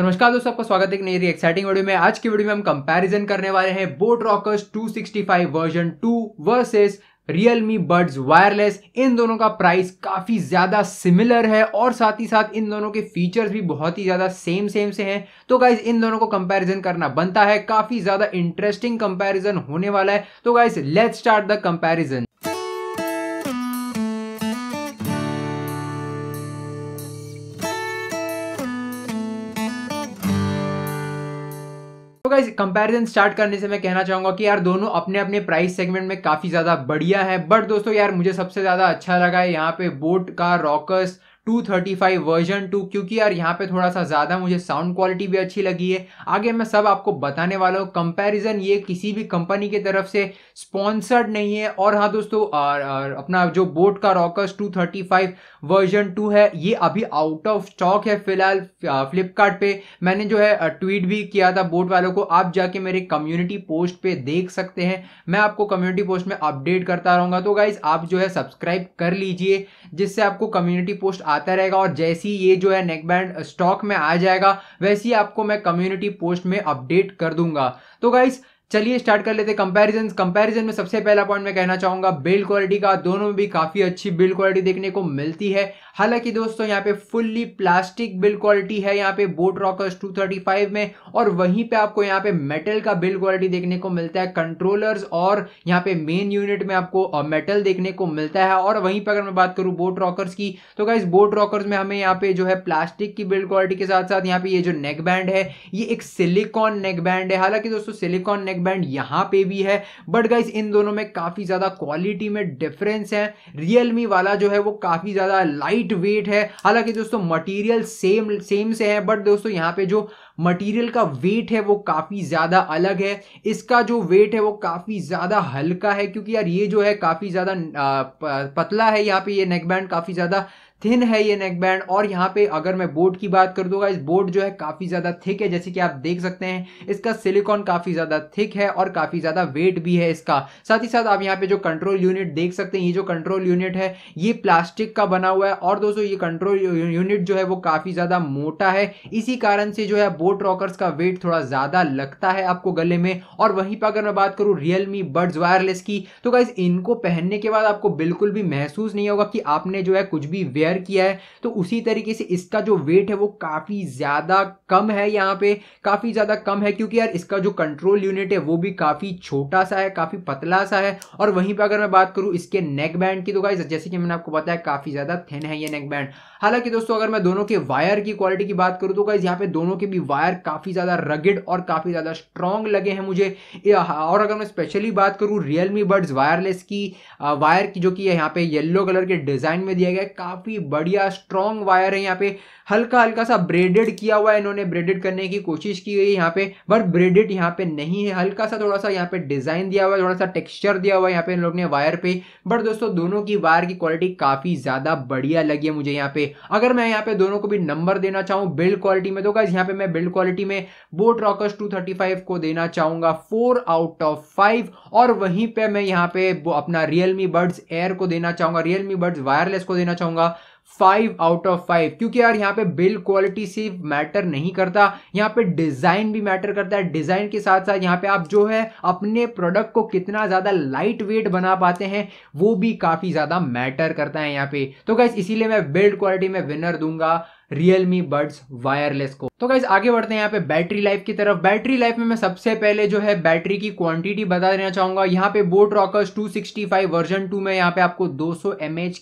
तो नमस्कार दोस्तों आपका स्वागत है नई एक्साइटिंग वीडियो में आज की वीडियो में हम कंपैरिजन करने वाले हैं boat Rockers 265 version 2 versus Realme Buds wireless इन दोनों का प्राइस काफ़ी ज़्यादा सिमिलर है और साथ ही साथ इन दोनों के फीचर्स भी बहुत ही ज़्यादा सेम सेम से हैं तो गाइज इन दोनों को कंपैरिजन करना बनता है काफ़ी ज़्यादा इंटरेस्टिंग कंपैरिजन होने वाला है तो guys let's start the comparison guys comparison start करने से मैं कहना चाहूंगा कि यार दोनों अपने अपने प्राइस सेगमेंट में काफ़ी ज़्यादा बढ़िया है बट दोस्तों यार मुझे सबसे ज़्यादा अच्छा लगा है यहाँ पे बोट का रॉकर्स 235 वर्जन 2 क्योंकि यार यहाँ पे थोड़ा सा ज़्यादा मुझे साउंड क्वालिटी भी अच्छी लगी है आगे मैं सब आपको बताने वाला हूँ कंपैरिजन ये किसी भी कंपनी की तरफ से स्पॉन्सर्ड नहीं है और हाँ दोस्तों अपना जो बोट का रॉकर्स 235 वर्जन 2 है ये अभी आउट ऑफ स्टॉक है फिलहाल फ्लिपकार्ट पे मैंने जो है ट्वीट भी किया था बोट वालों को आप जाके मेरे कम्युनिटी पोस्ट पे देख सकते हैं मैं आपको कम्युनिटी पोस्ट में अपडेट करता रहूँगा तो गाइज आप जो है सब्सक्राइब कर लीजिए जिससे आपको कम्युनिटी पोस्ट आ आता रहेगा और जैसे ही ये जो है नेक बैंड स्टॉक में आ जाएगा वैसे ही आपको मैं कम्युनिटी पोस्ट में अपडेट कर दूंगा तो गाइस चलिए स्टार्ट कर लेते कंपैरिजन कंपैरिजन में सबसे पहला पॉइंट मैं कहना चाहूंगा बिल्ड क्वालिटी का दोनों में भी काफी अच्छी बिल्ड क्वालिटी देखने को मिलती है हालांकि दोस्तों यहाँ पे फुल्ली प्लास्टिक बिल्ड क्वालिटी है यहाँ पे बोट रॉकर्स 235 में और वहीं पे आपको यहाँ पे मेटल का बिल्ड क्वालिटी देखने को मिलता है कंट्रोलर्स और यहाँ पे मेन यूनिट में आपको मेटल देखने को मिलता है और वहीं पर अगर मैं बात करूँ बोट रॉकर्स की तो क्या बोट रॉकर्स में हमें यहाँ पे जो है प्लास्टिक की बिल्ड क्वालिटी के साथ साथ यहाँ पे ये जो नेक बैंड है ये एक सिलिकॉन नेक बैंड है हालांकि दोस्तों सिलिकॉन नेक नेकबैंड यहाँ पे भी है बट गाइज इन दोनों में काफ़ी ज़्यादा क्वालिटी में डिफरेंस है रियलमी वाला जो है वो काफ़ी ज़्यादा लाइट वेट है हालांकि दोस्तों मटीरियल सेम सेम से है बट दोस्तों यहाँ पे जो मटेरियल का वेट है वो काफ़ी ज़्यादा अलग है इसका जो वेट है वो काफ़ी ज़्यादा हल्का है क्योंकि यार ये जो है काफ़ी ज़्यादा पतला है यहाँ पे ये नेकबैंड काफ़ी ज़्यादा थिन है ये नेक बैंड और यहाँ पे अगर मैं बोर्ड की बात कर दूंगा इस बोर्ड जो है काफ़ी ज़्यादा थिक है जैसे कि आप देख सकते हैं इसका सिलिकॉन काफ़ी ज़्यादा थिक है और काफ़ी ज़्यादा वेट भी है इसका साथ ही साथ आप यहाँ पे जो कंट्रोल यूनिट देख सकते हैं ये जो कंट्रोल यूनिट है ये प्लास्टिक का बना हुआ है और दोस्तों ये कंट्रोल यूनिट जो है वो काफ़ी ज़्यादा मोटा है इसी कारण से जो है बोट रॉकर्स का वेट थोड़ा ज़्यादा लगता है आपको गले में और वहीं पर अगर मैं बात करूँ रियलमी मी वायरलेस की तो गाइज इनको पहनने के बाद आपको बिल्कुल भी महसूस नहीं होगा कि आपने जो है कुछ भी वेयर शेयर किया है तो उसी तरीके से इसका जो वेट है वो काफ़ी ज़्यादा कम है यहाँ पे काफ़ी ज़्यादा कम है क्योंकि यार इसका जो कंट्रोल यूनिट है वो भी काफ़ी छोटा सा है काफ़ी पतला सा है और वहीं पर अगर मैं बात करूँ इसके नेक बैंड की तो गाइज जैसे कि मैंने आपको बताया काफ़ी ज़्यादा थिन है ये नेक बैंड हालांकि दोस्तों अगर मैं दोनों के वायर की क्वालिटी की बात करूँ तो गाइज यहाँ पे दोनों के भी वायर काफ़ी ज़्यादा रगेड और काफ़ी ज़्यादा स्ट्रॉन्ग लगे हैं मुझे और अगर मैं स्पेशली बात करूँ रियलमी बड्स वायरलेस की वायर की जो कि यहाँ पे येलो कलर के डिज़ाइन में दिया गया काफ़ी बढ़िया स्ट्रॉन्ग वायर है यहाँ पे हल्का हल्का सा ब्रेडेड किया हुआ है इन्होंने ब्रेडेड करने की कोशिश की गई यहाँ पे बट ब्रेडेड यहाँ पे नहीं है हल्का सा थोड़ा सा यहाँ पे डिजाइन दिया हुआ है थोड़ा सा टेक्सचर दिया हुआ है यहाँ पे इन लोग ने वायर पे बट दोस्तों दोनों की वायर की क्वालिटी काफी ज्यादा बढ़िया लगी है मुझे यहाँ पे अगर मैं यहाँ पे दोनों को भी नंबर देना चाहूँ बिल्ड क्वालिटी में तो गाइज यहाँ पे मैं बिल्ड क्वालिटी में बोट रॉकर्स टू को देना चाहूंगा फोर आउट ऑफ फाइव और वहीं पर मैं यहाँ पे अपना रियलमी बर्ड्स एयर को देना चाहूंगा रियलमी बर्ड्स वायरलेस को देना चाहूंगा फाइव आउट ऑफ फाइव क्योंकि यार यहाँ पे बिल्ड क्वालिटी सिर्फ मैटर नहीं करता यहाँ पे डिजाइन भी मैटर करता है डिजाइन के साथ साथ यहाँ पे आप जो है अपने प्रोडक्ट को कितना ज्यादा लाइट वेट बना पाते हैं वो भी काफी ज्यादा मैटर करता है यहाँ पे तो गैस इसीलिए मैं बिल्ड क्वालिटी में विनर दूंगा Realme Buds वायरलेस को तो गाइज आगे बढ़ते हैं यहाँ पे बैटरी लाइफ की तरफ बैटरी लाइफ में मैं सबसे पहले जो है बैटरी की क्वांटिटी बता देना चाहूंगा यहाँ पे बोट रॉकर्स 265 वर्जन 2 में यहाँ पे आपको 200 सौ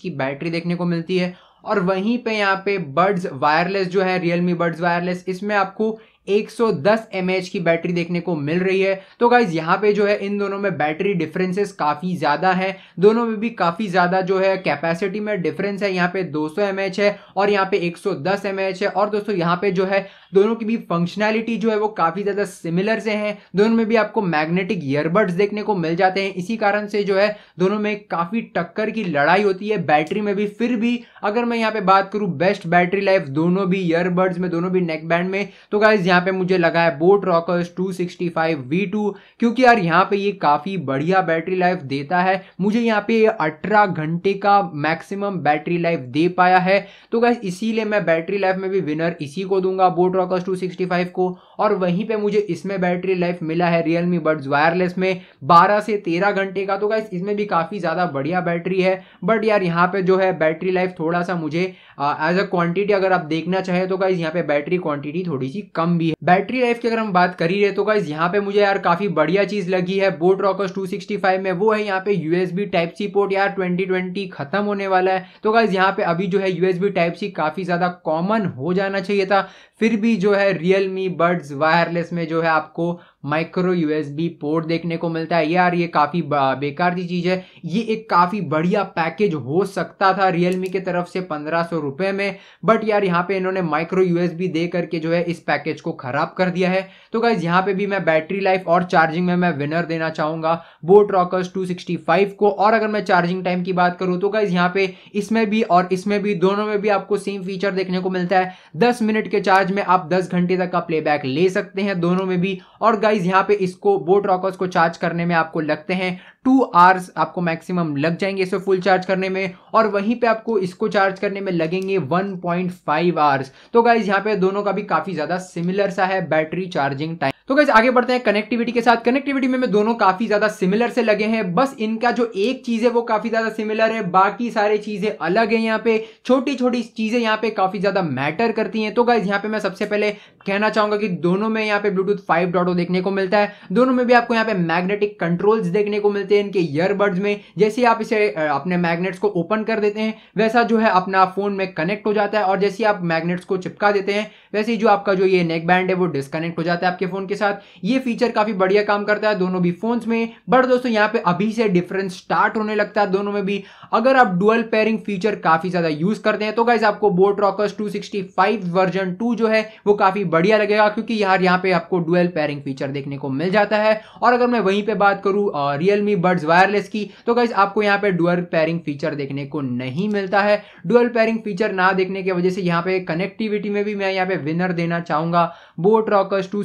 की बैटरी देखने को मिलती है और वहीं पे यहाँ पे बर्ड्स वायरलेस जो है रियलमी बर्ड्स वायरलेस इसमें आपको 110 mAh की बैटरी देखने को मिल रही है तो गाइज यहाँ पे जो है इन दोनों में बैटरी डिफरेंसेस काफ़ी ज़्यादा है दोनों में भी काफ़ी ज़्यादा जो है कैपेसिटी में डिफरेंस है यहाँ पे 200 mAh है और यहाँ पे 110 mAh है और दोस्तों यहाँ पे जो है दोनों की भी फंक्शनैलिटी जो है वो काफ़ी ज़्यादा सिमिलर से हैं दोनों में भी आपको मैग्नेटिक ईयरबड्स देखने को मिल जाते हैं इसी कारण से जो है दोनों में काफ़ी टक्कर की लड़ाई होती है बैटरी में भी फिर भी अगर मैं यहाँ पे बात करूँ बेस्ट बैटरी लाइफ दोनों भी ईयरबड्स में दोनों भी नेक बैंड में तो गाइज यहाँ यहाँ पे मुझे लगा है बोट रॉकर्स 265 V2 क्योंकि यार यहाँ पे ये काफ़ी बढ़िया बैटरी लाइफ देता है मुझे यहाँ पे 18 घंटे का मैक्सिमम बैटरी लाइफ दे पाया है तो गैस इसीलिए मैं बैटरी लाइफ में भी विनर इसी को दूंगा बोट रॉकर्स 265 को और वहीं पे मुझे इसमें बैटरी लाइफ मिला है रियल मी बड्स वायरलेस में 12 से 13 घंटे का तो गैस इसमें भी काफ़ी ज़्यादा बढ़िया बैटरी है बट यार यहाँ पे जो है बैटरी लाइफ थोड़ा सा मुझे एज अ क्वांटिटी अगर आप देखना चाहें तो गाइज यहाँ पे बैटरी क्वांटिटी थोड़ी सी कम भी है बैटरी लाइफ की अगर हम बात करी रहे तो गाइज यहाँ पे मुझे यार काफी बढ़िया चीज लगी है बोट रॉकर्स 265 में वो है यहाँ पे यूएसबी टाइप सी पोर्ट यार 2020 खत्म होने वाला है तो गाइज यहाँ पे अभी जो है यूएसबी टाइप सी काफी ज्यादा कॉमन हो जाना चाहिए था फिर भी जो है रियलमी बर्ड्स वायरलेस में जो है आपको माइक्रो यूएसबी पोर्ट देखने को मिलता है यार ये काफ़ी बेकार की चीज़ है ये एक काफ़ी बढ़िया पैकेज हो सकता था रियलमी के तरफ से पंद्रह सौ रुपए में बट यार यहाँ पे इन्होंने माइक्रो यूएसबी दे करके जो है इस पैकेज को इसको ख़राब कर दिया है तो गाइज यहाँ पे भी मैं बैटरी लाइफ और चार्जिंग में मैं विनर देना चाहूंगा बोट रॉकर्स 265 को और अगर मैं चार्जिंग टाइम की बात करूँ तो गाइज यहाँ पे इसमें भी और इसमें भी दोनों में भी आपको सेम फीचर देखने को मिलता है दस मिनट के चार्ज में आप दस घंटे तक का प्ले ले सकते हैं दोनों में भी और गाइज यहाँ पे इसको बोट रॉकर्स को चार्ज करने में आपको लगते हैं टू आवर्स आपको मैक्सिमम लग जाएंगे इसे फुल चार्ज करने में और वहीं पे आपको इसको चार्ज करने में लगेंगे 1.5 पॉइंट आवर्स तो गाइज यहाँ पे दोनों का भी काफी ज्यादा सिमिलर सा है बैटरी चार्जिंग टाइम तो कैसे आगे बढ़ते हैं कनेक्टिविटी के साथ कनेक्टिविटी में, में दोनों काफी ज्यादा सिमिलर से लगे हैं बस इनका जो एक चीज है वो काफी ज्यादा सिमिलर है बाकी सारी चीजें अलग है यहाँ पे छोटी छोटी चीजें यहाँ पे काफी ज्यादा मैटर करती हैं तो गाइज यहाँ पे मैं सबसे पहले कहना चाहूंगा कि दोनों में यहाँ पे ब्लूटूथ फाइव डॉटो देखने को मिलता है दोनों में भी आपको यहाँ पे मैग्नेटिक कंट्रोल्स देखने को मिलते हैं इनके ईयरबड्स में जैसे आप इसे अपने मैग्नेट्स को ओपन कर देते हैं वैसा जो है अपना फोन में कनेक्ट हो जाता है और जैसे आप मैग्नेट्स को चिपका देते हैं वैसे ही जो आपका जो ये नेक बैंड है वो डिस्कनेक्ट हो जाता है आपके फोन के साथ ये फीचर काफी बढ़िया काम करता है दोनों भी फोन्स में बट दोस्तों यहाँ पे अभी से डिफरेंस स्टार्ट होने लगता है दोनों में भी अगर आप डुअल पेयरिंग फीचर काफी ज्यादा यूज करते हैं तो गाइज आपको boat rockers two version two जो है वो काफी बढ़िया लगेगा क्योंकि यार यहाँ पे आपको डुअल पेयरिंग फीचर देखने को मिल जाता है और अगर मैं वहीं पर बात करूँ रियलमी बर्ड्स वायरलेस की तो गाइज आपको यहाँ पे डुअल पेयरिंग फीचर देखने को नहीं मिलता है डुअल पेयरिंग फीचर ना देखने की वजह से यहाँ पे कनेक्टिविटी में भी मैं यहाँ पे विनर देना चाहूंगा boat rockers two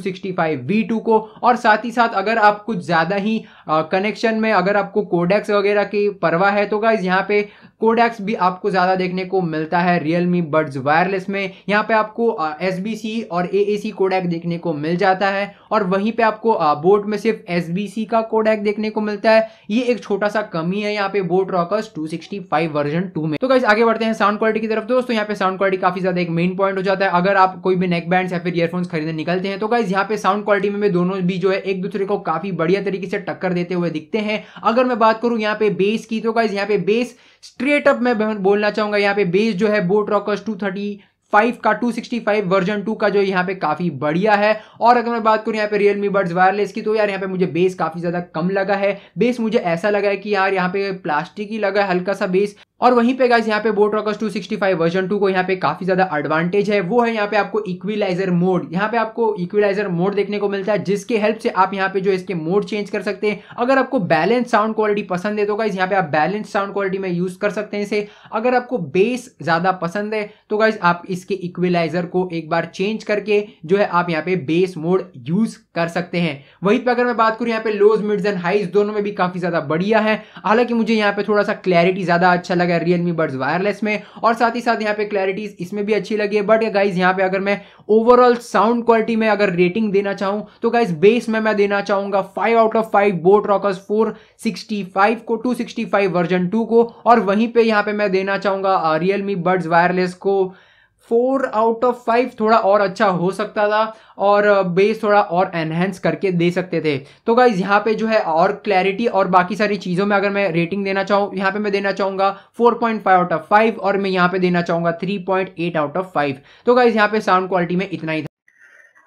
V two को और साथ ही साथ अगर आप कुछ ज़्यादा ही कनेक्शन में अगर आपको कोडेक्स वगैरह की परवाह है तो गाइज यहाँ पे कोडेक्स भी आपको ज़्यादा देखने को मिलता है रियल मी बड्स वायरलेस में यहाँ पे आपको एस बी सी और ए ए सी कोडैक देखने को मिल जाता है और वहीं पे आपको बोट में सिर्फ एस बी सी का कोडैक देखने को मिलता है ये एक छोटा सा कमी है यहाँ पे बोट रॉकर्स 265 वर्जन 2 में तो कैसे आगे बढ़ते हैं साउंड क्वालिटी की तरफ दोस्तों यहाँ पे साउंड क्वालिटी काफी ज्यादा एक मेन पॉइंट हो जाता है अगर आप कोई भी नेक बैंड या फिर ईयरफोन्स खरीदने निकलते हैं तो गाइज यहाँ पे साउंड क्वालिटी में दोनों भी जो है एक दूसरे को काफी बढ़िया तरीके से टक्कर देते हुए दिखते हैं अगर मैं बात करूँ यहाँ पे बेस की तो गाइज यहाँ पे बेस स्ट्रेट अप मैं बोलना चाहूंगा यहाँ पे बेस जो है boat rockers two thirty five का 265 वर्जन 2 का जो यहाँ पे काफी बढ़िया है और अगर मैं बात करूँ यहाँ पे रियलमी बर्ड्स वायरलेस की तो यार यहाँ पे मुझे बेस काफी ज्यादा कम लगा है बेस मुझे ऐसा लगा है कि यार यहाँ पे प्लास्टिक ही लगा है हल्का सा बेस और वहीं पे गाइस यहाँ पे बोट रॉकर्स 265 वर्जन 2 को यहाँ पे काफी ज्यादा एडवांटेज है वो है यहाँ पे आपको इक्विलाइजर मोड यहाँ पे आपको इक्विलाइजर मोड देखने को मिलता है जिसके हेल्प से आप यहाँ पे जो इसके मोड चेंज कर सकते हैं अगर आपको बैलेंस साउंड क्वालिटी पसंद है तो गाइज यहाँ पे आप बैलेंस साउंड क्वालिटी में यूज कर सकते हैं इसे अगर आपको बेस ज्यादा पसंद है तो गाइज आप इसके इक्विलाइजर को एक बार चेंज करके जो है आप यहाँ पे बेस मोड यूज कर सकते हैं वहीं पर अगर मैं बात करूँ यहाँ पे लोज मिड्स एंड हाइज दोनों में भी काफी ज्यादा बढ़िया है हालांकि मुझे यहाँ पे थोड़ा सा क्लैरिटी ज्यादा अच्छा लगा है रियलमी बर्ड्स वायरलेस में और साथ ही साथ यहाँ पे क्लैरिटीज इसमें भी अच्छी लगी है बट गाइज यहाँ पे अगर मैं ओवरऑल साउंड क्वालिटी में अगर रेटिंग देना चाहूँ तो गाइज बेस में मैं देना चाहूंगा five out of five boat Rockers four को टू वर्जन टू को और वहीं पर यहाँ पे मैं देना चाहूंगा रियलमी बर्ड्स वायरलेस को फोर आउट ऑफ फाइव थोड़ा और अच्छा हो सकता था और बेस थोड़ा और एनहेंस करके दे सकते थे तो गाइज यहाँ पे जो है और क्लैरिटी और बाकी सारी चीज़ों में अगर मैं रेटिंग देना चाहूँ यहाँ पे मैं देना चाहूँगा 4.5 आउट ऑफ फाइव और मैं यहाँ पे देना चाहूँगा 3.8 आउट ऑफ फाइव तो गाइज यहाँ पे साउंड क्वालिटी में इतना ही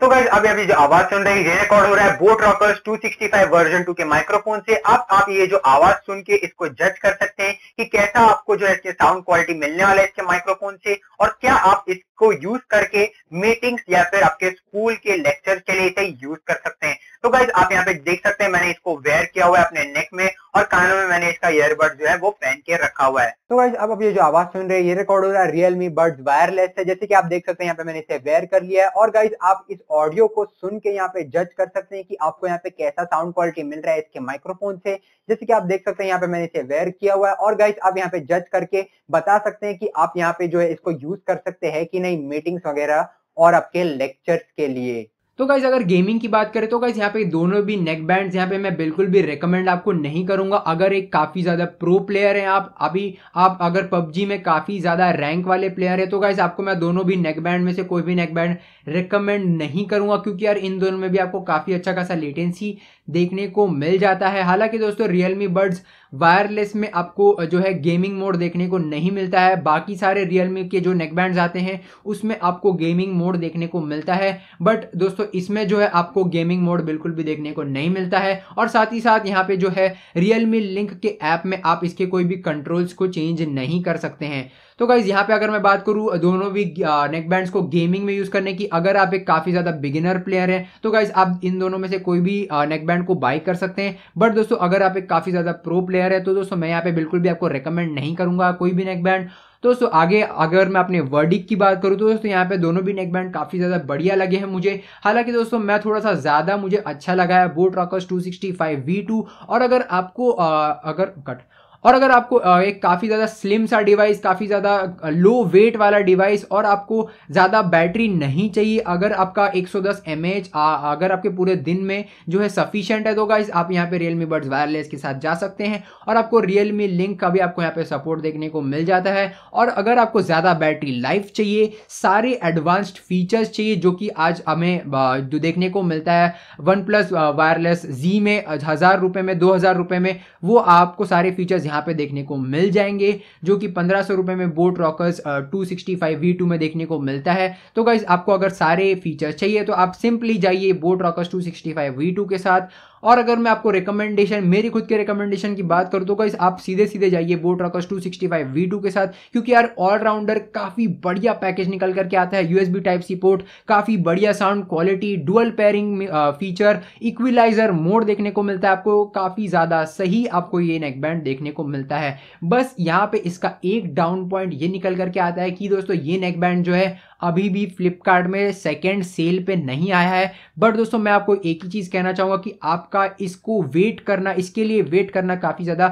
तो गाइज अभी अभी जो आवाज सुन रही है रिकॉर्ड हो रहा है बोट रॉकर्स 265 वर्जन 2 के माइक्रोफोन से अब आप ये जो आवाज सुन के इसको जज कर सकते हैं कि कैसा आपको जो है इसके साउंड क्वालिटी मिलने वाला है इसके माइक्रोफोन से और क्या आप इसको यूज करके मीटिंग्स या फिर आपके स्कूल के लेक्चर के लिए इसे यूज कर सकते हैं तो गाइज आप यहाँ पे देख सकते हैं मैंने इसको वेयर किया हुआ है अपने नेक में और कानों में मैंने इसका ईयरबड जो है वो पहन के रखा हुआ है तो गाइस अब आप ये जो आवाज सुन रहे हैं ये रिकॉर्ड हो रहा है रियलमी बर्ड्स वायरलेस है जैसे कि आप देख सकते हैं यहाँ पे मैंने इसे वेयर कर लिया है और गाइज आप इस ऑडियो को सुन के यहाँ पे जज कर सकते हैं कि आपको यहाँ पे कैसा साउंड क्वालिटी मिल रहा है इसके माइक्रोफोन से जैसे कि आप देख सकते हैं यहाँ पे मैंने इसे वेयर किया हुआ है और गाइज आप यहाँ पे जज करके बता सकते हैं कि आप यहाँ पे जो है इसको यूज कर सकते हैं कि नहीं मीटिंग्स वगैरह और आपके लेक्चर्स के लिए तो गाइज अगर गेमिंग की बात करें तो गाइज यहाँ पे दोनों भी नेक बैंड यहाँ पे मैं बिल्कुल भी रेकमेंड आपको नहीं करूंगा अगर एक काफी ज्यादा प्रो प्लेयर है आप अभी आप अगर पबजी में काफी ज्यादा रैंक वाले प्लेयर है तो गाइज आपको मैं दोनों भी नेक बैंड में से कोई भी नेक बैंड रिकमेंड नहीं करूंगा क्योंकि यार इन दोनों में भी आपको काफी अच्छा खासा लेटेंसी देखने को मिल जाता है हालांकि दोस्तों रियलमी बर्ड्स वायरलेस में आपको जो है गेमिंग मोड देखने को नहीं मिलता है बाकी सारे रियलमी के जो नेकबैंड्स आते हैं उसमें आपको गेमिंग मोड देखने को मिलता है बट दोस्तों इसमें जो है आपको गेमिंग मोड बिल्कुल भी देखने को नहीं मिलता है और साथ ही साथ यहाँ पे जो है रियलमी लिंक के ऐप में आप इसके कोई भी कंट्रोल्स को चेंज नहीं कर सकते हैं तो गाइज यहाँ पे अगर मैं बात करूँ दोनों भी नेक बैंड्स को गेमिंग में यूज़ करने की अगर आप एक काफ़ी ज़्यादा बिगिनर प्लेयर हैं तो गाइज आप इन दोनों में से कोई भी नेक बैंड को बाई कर सकते हैं बट दोस्तों अगर आप एक काफ़ी ज़्यादा प्रो प्लेयर है तो दोस्तों मैं यहाँ पे बिल्कुल भी आपको रिकमेंड नहीं करूँगा कोई भी नेक बैंड दोस्तों आगे अगर मैं अपने वर्डिक की बात करूँ तो दोस्तों यहाँ पे दोनों भी नेक बैंड काफ़ी ज़्यादा बढ़िया लगे हैं मुझे हालांकि दोस्तों मैं थोड़ा सा ज़्यादा मुझे अच्छा लगा है boat rockers two sixty five V two और अगर आपको आ, अगर कट और अगर आपको एक काफ़ी ज़्यादा स्लिम सा डिवाइस काफ़ी ज़्यादा लो वेट वाला डिवाइस और आपको ज़्यादा बैटरी नहीं चाहिए अगर आपका 110 सौ अगर आपके पूरे दिन में जो है सफिशियंट है तो गाइज आप यहाँ पे मी बड्स वायरलेस के साथ जा सकते हैं और आपको मी लिंक का भी आपको यहाँ पे सपोर्ट देखने को मिल जाता है और अगर आपको ज़्यादा बैटरी लाइफ चाहिए सारे एडवांस्ड फीचर्स चाहिए जो कि आज हमें जो देखने को मिलता है वन प्लस वायरलेस जी में हज़ार रुपये में दो हज़ार रुपये में वो आपको सारे फीचर्स यहाँ यहाँ पे देखने को मिल जाएंगे जो कि पंद्रह सौ रुपये में boat rockers two sixty five V two में देखने को मिलता है तो गाइज आपको अगर सारे फीचर्स चाहिए तो आप सिंपली जाइए Boat rockers two sixty five V two के साथ और अगर मैं आपको रिकमेंडेशन मेरी खुद के रिकमेंडेशन की बात करूँ तो इस आप सीधे सीधे जाइए Boat rockers two sixty five V two के साथ क्योंकि यार ऑलराउंडर काफ़ी बढ़िया पैकेज निकल करके आता है यूएसबी टाइप सी पोर्ट काफ़ी बढ़िया sound quality dual pairing feature equaliser mode देखने को मिलता है आपको काफ़ी ज़्यादा सही आपको ये नेकबैंड देखने को मिलता है बस यहाँ पर इसका एक डाउन पॉइंट ये निकल करके आता है कि दोस्तों ये नेकबैंड जो है अभी भी फ्लिपकार्ट में सेकेंड सेल पर नहीं आया है बट दोस्तों मैं आपको एक ही चीज़ कहना चाहूँगा कि आप आपका इसको वेट करना इसके लिए वेट करना काफ़ी ज़्यादा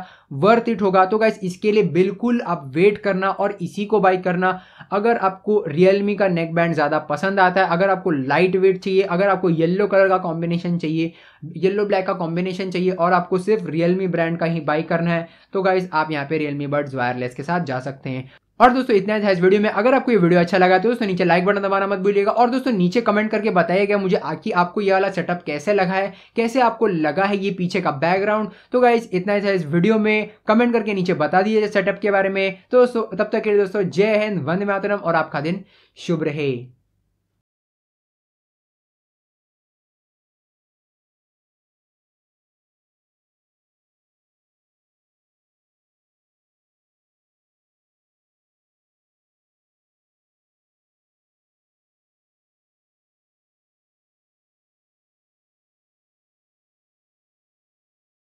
वर्थ इट होगा तो गाइस इसके लिए बिल्कुल आप वेट करना और इसी को बाई करना अगर आपको रियलमी का नेक बैंड ज़्यादा पसंद आता है अगर आपको लाइट वेट चाहिए अगर आपको येल्लो कलर का कॉम्बिनेशन चाहिए येल्लो ब्लैक का कॉम्बिनेशन चाहिए और आपको सिर्फ रियलमी ब्रांड का ही बाई करना है तो गाइज आप यहाँ पे रियलमी बर्ड्स वायरलेस के साथ जा सकते हैं और दोस्तों इतना था इस वीडियो में अगर आपको ये वीडियो अच्छा लगा तो दोस्तों नीचे लाइक बटन दबाना मत भूलिएगा और दोस्तों नीचे कमेंट करके बताइएगा मुझे आखिर आपको ये वाला सेटअप कैसे लगा है कैसे आपको लगा है ये पीछे का बैकग्राउंड तो गाइज इतना था इस वीडियो में कमेंट करके नीचे बता दीजिए सेटअप के बारे में तो दोस्तों तब तक के लिए दोस्तों जय हिंद वंद मातरम और आपका दिन शुभ रहे